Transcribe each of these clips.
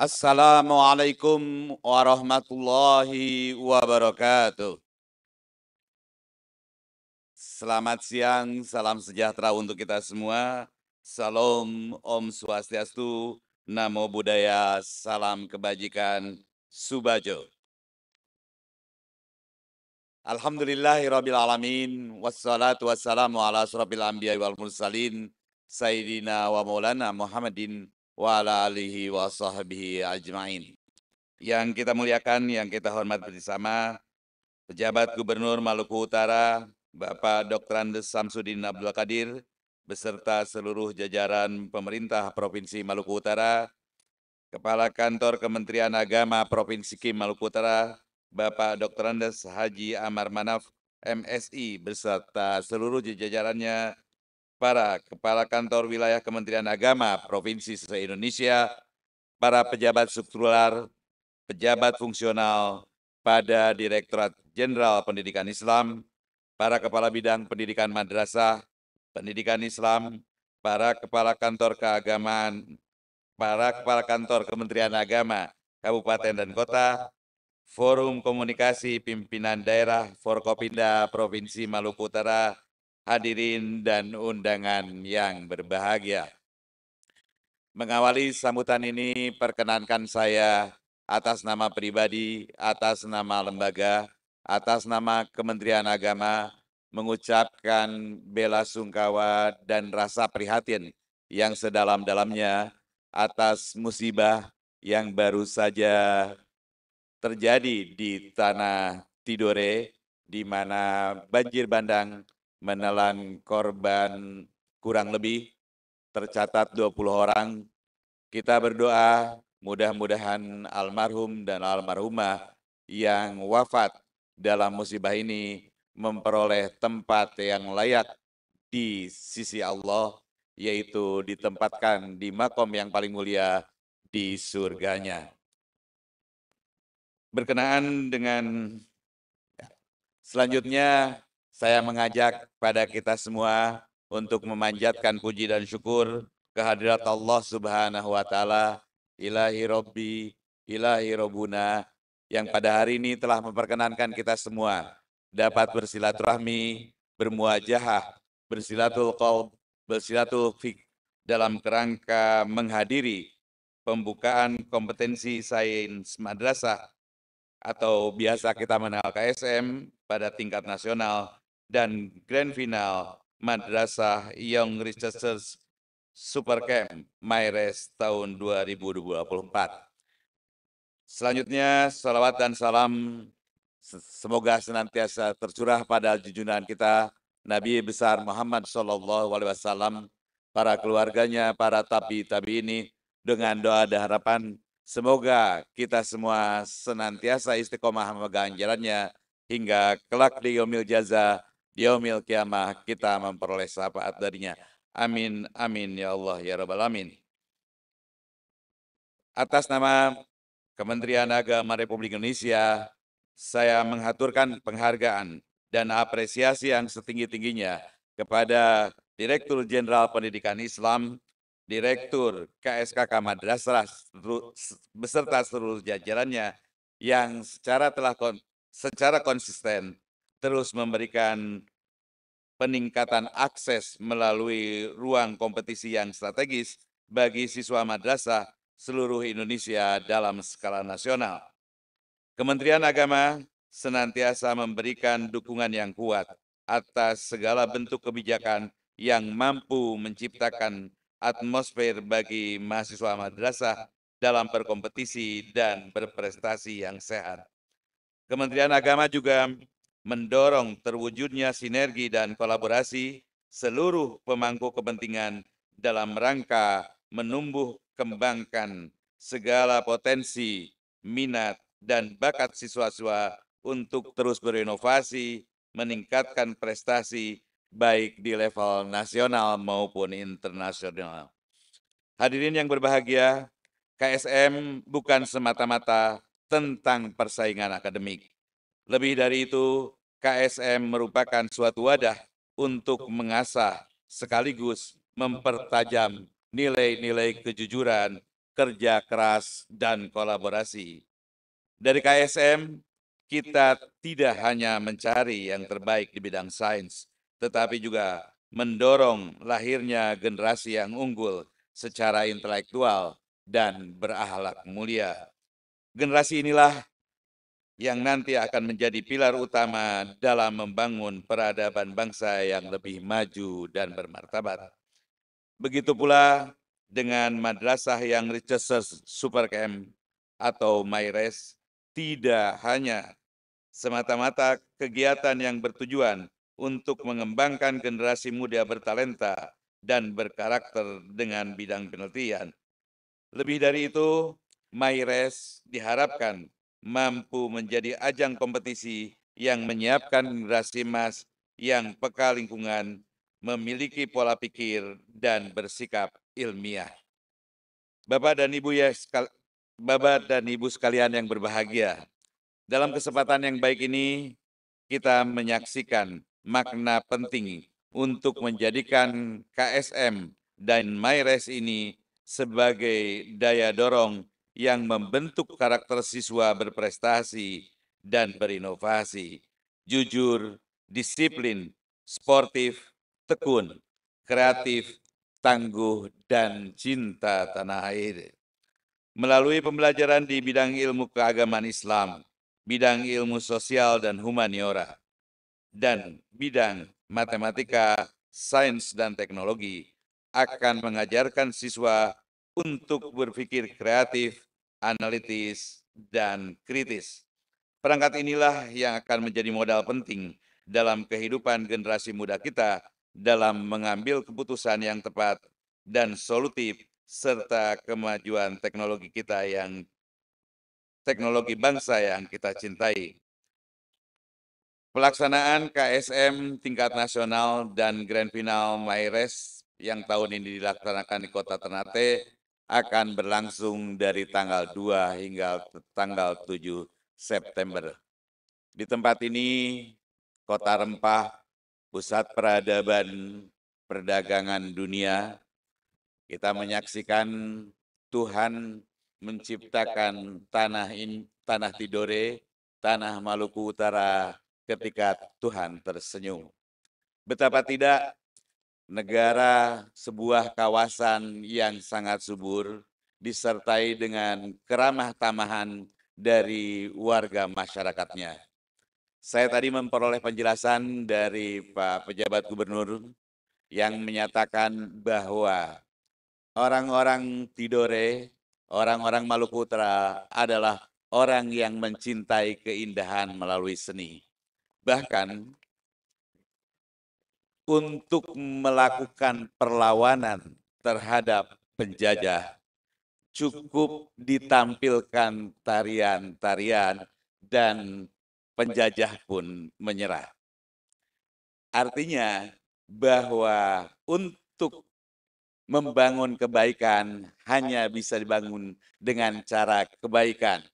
Assalamualaikum warahmatullahi wabarakatuh. Selamat siang, salam sejahtera untuk kita semua. Salam Om Swastiastu, Namo Buddhaya, Salam Kebajikan, Subajo. Alhamdulillahi alamin wassalatu wassalamu ala surabil anbiya wal mursalin sayyidina wa maulana Muhammadin wa ala alihi wa sahbihi ajmain. Yang kita muliakan, yang kita hormat bersama pejabat Gubernur Maluku Utara Bapak Dr. Andes Samsudin Abdul Qadir beserta seluruh jajaran pemerintah Provinsi Maluku Utara, Kepala Kantor Kementerian Agama Provinsi Kim Maluku Utara, Bapak Dr. Andes Haji Amar Manaf, MSI, beserta seluruh jajarannya, para kepala kantor wilayah Kementerian Agama Provinsi se-Indonesia, para pejabat struktural, pejabat fungsional, pada Direktorat Jenderal Pendidikan Islam, para kepala bidang pendidikan madrasah, pendidikan Islam, para kepala kantor keagamaan, para kepala kantor Kementerian Agama, Kabupaten dan Kota, Forum Komunikasi Pimpinan Daerah Forkopinda Provinsi Maluku Utara, hadirin dan undangan yang berbahagia. Mengawali sambutan ini, perkenankan saya atas nama pribadi, atas nama lembaga, atas nama Kementerian Agama, mengucapkan bela sungkawa dan rasa prihatin yang sedalam-dalamnya atas musibah yang baru saja terjadi di tanah Tidore di mana banjir bandang menelan korban kurang lebih tercatat 20 orang. Kita berdoa mudah-mudahan almarhum dan almarhumah yang wafat dalam musibah ini memperoleh tempat yang layak di sisi Allah, yaitu ditempatkan di makom yang paling mulia di surganya berkenaan dengan selanjutnya saya mengajak pada kita semua untuk memanjatkan puji dan syukur kehadirat Allah Subhanahu wa taala ilahi Robbi ilahi Robuna yang pada hari ini telah memperkenankan kita semua dapat bersilaturahmi, bermuajahah, bersilatul qaul, bersilatul fik dalam kerangka menghadiri pembukaan kompetensi sains madrasah atau biasa kita mengenal KSM pada tingkat nasional dan grand final Madrasah Young Researchers Super Camp Maires tahun 2024. Selanjutnya, salawat dan salam semoga senantiasa tercurah pada junjungan kita Nabi besar Muhammad saw para keluarganya, para tabi tabi ini dengan doa dan harapan Semoga kita semua senantiasa istiqomah memegang jalannya hingga kelak di yomil jaza, di yomil kiamah kita memperoleh syafaat darinya. Amin, amin ya Allah ya Rabbal Amin. Atas nama Kementerian Agama Republik Indonesia, saya menghaturkan penghargaan dan apresiasi yang setinggi-tingginya kepada Direktur Jenderal Pendidikan Islam Direktur KSKK Madrasah beserta seluruh jajarannya yang secara telah kon, secara konsisten terus memberikan peningkatan akses melalui ruang kompetisi yang strategis bagi siswa madrasah seluruh Indonesia dalam skala nasional. Kementerian Agama senantiasa memberikan dukungan yang kuat atas segala bentuk kebijakan yang mampu menciptakan atmosfer bagi mahasiswa madrasah dalam berkompetisi dan berprestasi yang sehat. Kementerian Agama juga mendorong terwujudnya sinergi dan kolaborasi seluruh pemangku kepentingan dalam rangka menumbuh kembangkan segala potensi, minat, dan bakat siswa-siswa untuk terus berinovasi, meningkatkan prestasi, baik di level nasional maupun internasional. Hadirin yang berbahagia, KSM bukan semata-mata tentang persaingan akademik. Lebih dari itu, KSM merupakan suatu wadah untuk mengasah sekaligus mempertajam nilai-nilai kejujuran, kerja keras, dan kolaborasi. Dari KSM, kita tidak hanya mencari yang terbaik di bidang sains, tetapi juga mendorong lahirnya generasi yang unggul secara intelektual dan berahlak mulia. Generasi inilah yang nanti akan menjadi pilar utama dalam membangun peradaban bangsa yang lebih maju dan bermartabat. Begitu pula dengan madrasah yang Richardson Supercamp atau Mayres tidak hanya semata-mata kegiatan yang bertujuan untuk mengembangkan generasi muda bertalenta dan berkarakter dengan bidang penelitian. Lebih dari itu, MyRes diharapkan mampu menjadi ajang kompetisi yang menyiapkan generasi emas yang peka lingkungan, memiliki pola pikir, dan bersikap ilmiah. Bapak dan Ibu ya, Bapak dan Ibu sekalian yang berbahagia, dalam kesempatan yang baik ini, kita menyaksikan makna penting untuk menjadikan KSM dan MyRes ini sebagai daya dorong yang membentuk karakter siswa berprestasi dan berinovasi, jujur, disiplin, sportif, tekun, kreatif, tangguh, dan cinta tanah air. Melalui pembelajaran di bidang ilmu keagamaan Islam, bidang ilmu sosial dan humaniora, dan bidang matematika, sains, dan teknologi akan mengajarkan siswa untuk berpikir kreatif, analitis, dan kritis. Perangkat inilah yang akan menjadi modal penting dalam kehidupan generasi muda kita dalam mengambil keputusan yang tepat dan solutif serta kemajuan teknologi kita yang teknologi bangsa yang kita cintai. Pelaksanaan KSM tingkat nasional dan Grand Final Maires yang tahun ini dilaksanakan di Kota Ternate akan berlangsung dari tanggal 2 hingga tanggal 7 September. Di tempat ini, Kota Rempah, pusat peradaban perdagangan dunia, kita menyaksikan Tuhan menciptakan tanah in, tanah Tidore, tanah Maluku Utara ketika Tuhan tersenyum. Betapa tidak negara sebuah kawasan yang sangat subur disertai dengan keramah tamahan dari warga masyarakatnya. Saya tadi memperoleh penjelasan dari Pak Pejabat Gubernur yang menyatakan bahwa orang-orang Tidore, orang-orang Maluku Utara adalah orang yang mencintai keindahan melalui seni. Bahkan untuk melakukan perlawanan terhadap penjajah cukup ditampilkan tarian-tarian dan penjajah pun menyerah. Artinya bahwa untuk membangun kebaikan hanya bisa dibangun dengan cara kebaikan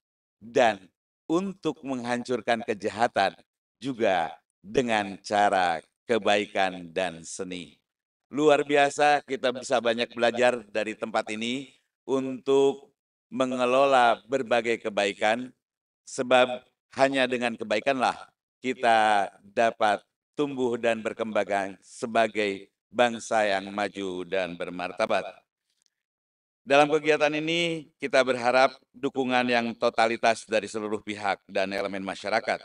dan untuk menghancurkan kejahatan juga dengan cara kebaikan dan seni. Luar biasa kita bisa banyak belajar dari tempat ini untuk mengelola berbagai kebaikan sebab hanya dengan kebaikanlah kita dapat tumbuh dan berkembang sebagai bangsa yang maju dan bermartabat. Dalam kegiatan ini kita berharap dukungan yang totalitas dari seluruh pihak dan elemen masyarakat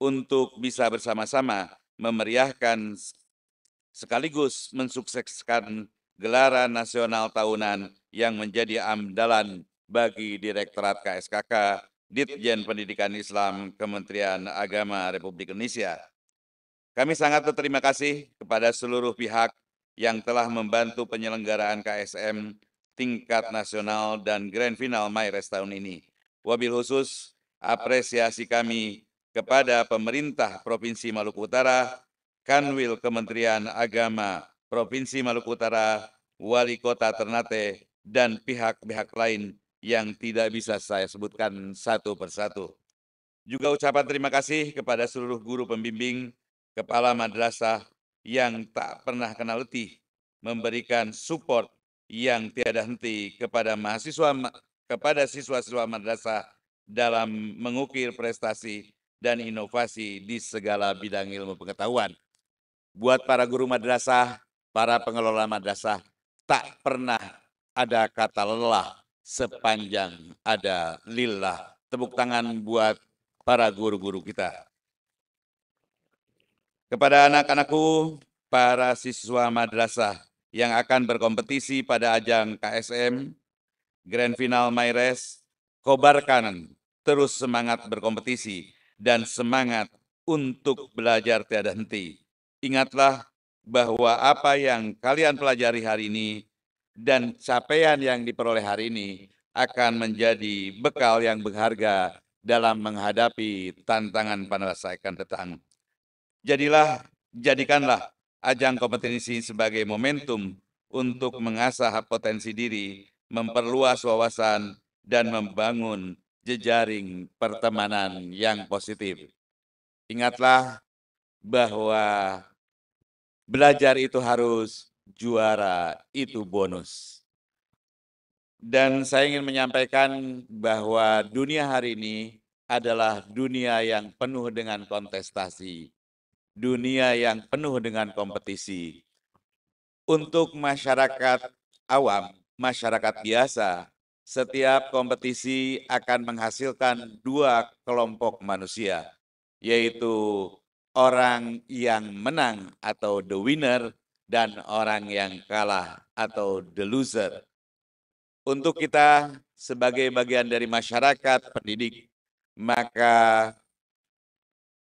untuk bisa bersama-sama memeriahkan sekaligus mensukseskan gelaran nasional tahunan yang menjadi amdalan bagi Direktorat KSKK Ditjen Pendidikan Islam Kementerian Agama Republik Indonesia. Kami sangat berterima kasih kepada seluruh pihak yang telah membantu penyelenggaraan KSM tingkat nasional dan grand final Mayres tahun ini. Wabil khusus, apresiasi kami kepada pemerintah Provinsi Maluku Utara, Kanwil Kementerian Agama Provinsi Maluku Utara, Wali Kota Ternate, dan pihak-pihak lain yang tidak bisa saya sebutkan satu persatu. Juga ucapan terima kasih kepada seluruh guru pembimbing, kepala madrasah yang tak pernah kenal letih, memberikan support yang tiada henti kepada mahasiswa kepada siswa-siswa madrasah dalam mengukir prestasi dan inovasi di segala bidang ilmu pengetahuan. Buat para guru madrasah, para pengelola madrasah, tak pernah ada kata lelah sepanjang ada lillah. Tepuk tangan buat para guru-guru kita. Kepada anak-anakku, para siswa madrasah yang akan berkompetisi pada ajang KSM, Grand Final Mayres, kobarkan terus semangat berkompetisi dan semangat untuk belajar tiada henti. Ingatlah bahwa apa yang kalian pelajari hari ini dan capaian yang diperoleh hari ini akan menjadi bekal yang berharga dalam menghadapi tantangan penyelesaikan masa Jadilah, jadikanlah ajang kompetisi sebagai momentum untuk mengasah potensi diri, memperluas wawasan, dan membangun jejaring pertemanan yang positif. Ingatlah bahwa belajar itu harus, juara itu bonus. Dan saya ingin menyampaikan bahwa dunia hari ini adalah dunia yang penuh dengan kontestasi, dunia yang penuh dengan kompetisi. Untuk masyarakat awam, masyarakat biasa, setiap kompetisi akan menghasilkan dua kelompok manusia, yaitu orang yang menang atau the winner dan orang yang kalah atau the loser. Untuk kita sebagai bagian dari masyarakat pendidik, maka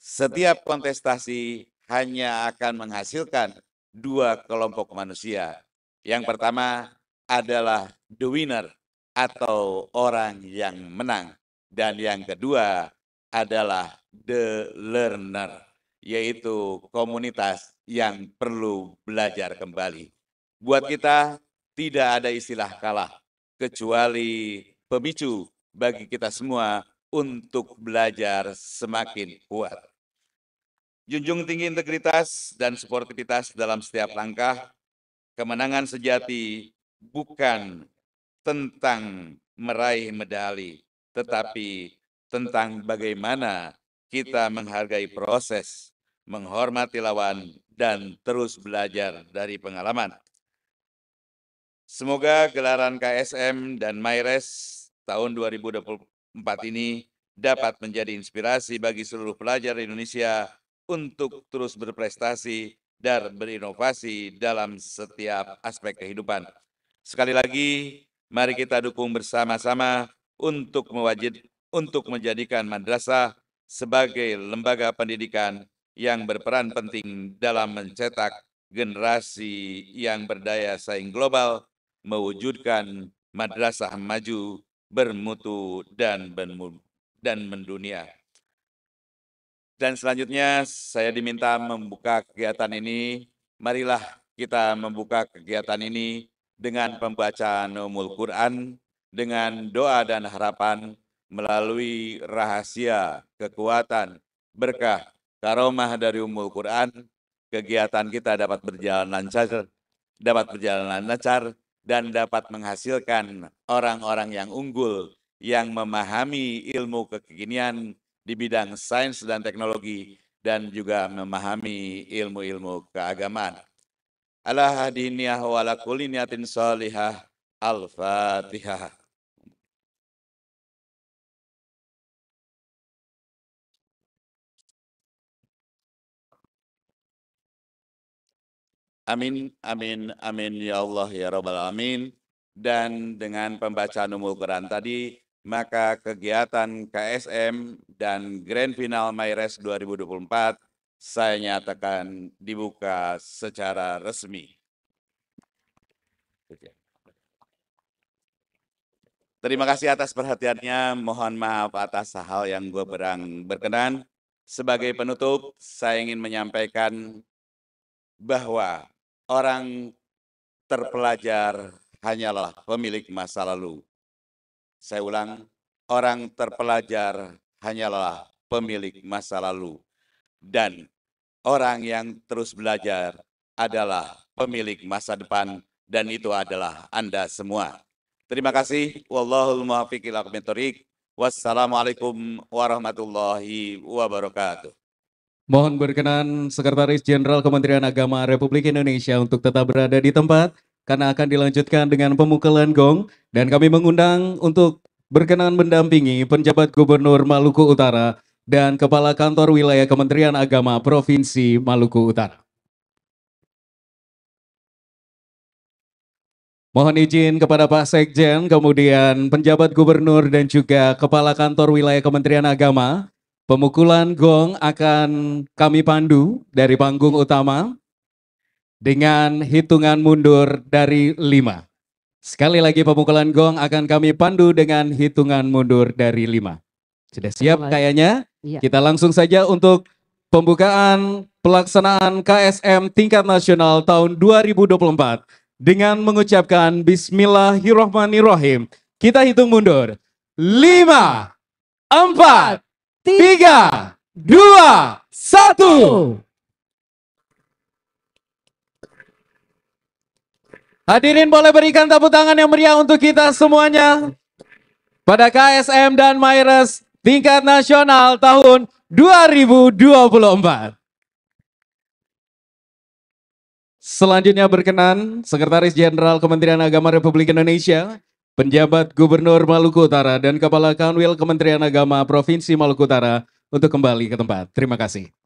setiap kontestasi hanya akan menghasilkan dua kelompok manusia. Yang pertama adalah the winner, atau orang yang menang. Dan yang kedua adalah the learner, yaitu komunitas yang perlu belajar kembali. Buat kita tidak ada istilah kalah, kecuali pemicu bagi kita semua untuk belajar semakin kuat. Junjung tinggi integritas dan sportivitas dalam setiap langkah, kemenangan sejati bukan tentang meraih medali, tetapi tentang bagaimana kita menghargai proses, menghormati lawan, dan terus belajar dari pengalaman. Semoga gelaran KSM dan MyRes tahun 2024 ini dapat menjadi inspirasi bagi seluruh pelajar Indonesia untuk terus berprestasi dan berinovasi dalam setiap aspek kehidupan. Sekali lagi, Mari kita dukung bersama-sama untuk mewajib untuk menjadikan madrasah sebagai lembaga pendidikan yang berperan penting dalam mencetak generasi yang berdaya saing global, mewujudkan madrasah maju, bermutu, dan, dan mendunia. Dan selanjutnya saya diminta membuka kegiatan ini. Marilah kita membuka kegiatan ini dengan pembacaan Umul Quran, dengan doa dan harapan melalui rahasia, kekuatan, berkah, karomah dari Umul Quran, kegiatan kita dapat berjalan lancar, dapat berjalan lancar, dan dapat menghasilkan orang-orang yang unggul, yang memahami ilmu kekinian di bidang sains dan teknologi, dan juga memahami ilmu-ilmu keagamaan ala hadiniyah wa ala kulli niyatin salihah. Al-Fatihah. Amin, amin, amin ya Allah ya Rabbal Amin. Dan dengan pembacaan umul Quran tadi, maka kegiatan KSM dan Grand Final Maires 2024 saya nyatakan dibuka secara resmi. Terima kasih atas perhatiannya. Mohon maaf atas hal yang gue berang berkenan. Sebagai penutup, saya ingin menyampaikan bahwa orang terpelajar hanyalah pemilik masa lalu. Saya ulang, orang terpelajar hanyalah pemilik masa lalu dan orang yang terus belajar adalah pemilik masa depan dan itu adalah Anda semua. Terima kasih. Wallahul muwaffiq ila Wassalamualaikum warahmatullahi wabarakatuh. Mohon berkenan Sekretaris Jenderal Kementerian Agama Republik Indonesia untuk tetap berada di tempat karena akan dilanjutkan dengan pemukulan gong dan kami mengundang untuk berkenan mendampingi penjabat Gubernur Maluku Utara dan Kepala Kantor Wilayah Kementerian Agama Provinsi Maluku Utara. Mohon izin kepada Pak Sekjen, kemudian penjabat gubernur dan juga Kepala Kantor Wilayah Kementerian Agama. Pemukulan gong akan kami pandu dari panggung utama dengan hitungan mundur dari lima. Sekali lagi pemukulan gong akan kami pandu dengan hitungan mundur dari lima. Sudah siap kayaknya? Ya. Kita langsung saja untuk pembukaan pelaksanaan KSM tingkat nasional tahun 2024 dengan mengucapkan Bismillahirrohmanirrohim. Kita hitung mundur. 5, 4, 3, 2, 1. Hadirin boleh berikan tepuk tangan yang meriah untuk kita semuanya. Pada KSM dan Myres tingkat nasional tahun 2024. Selanjutnya berkenan Sekretaris Jenderal Kementerian Agama Republik Indonesia, Penjabat Gubernur Maluku Utara dan Kepala Kanwil Kementerian Agama Provinsi Maluku Utara untuk kembali ke tempat. Terima kasih.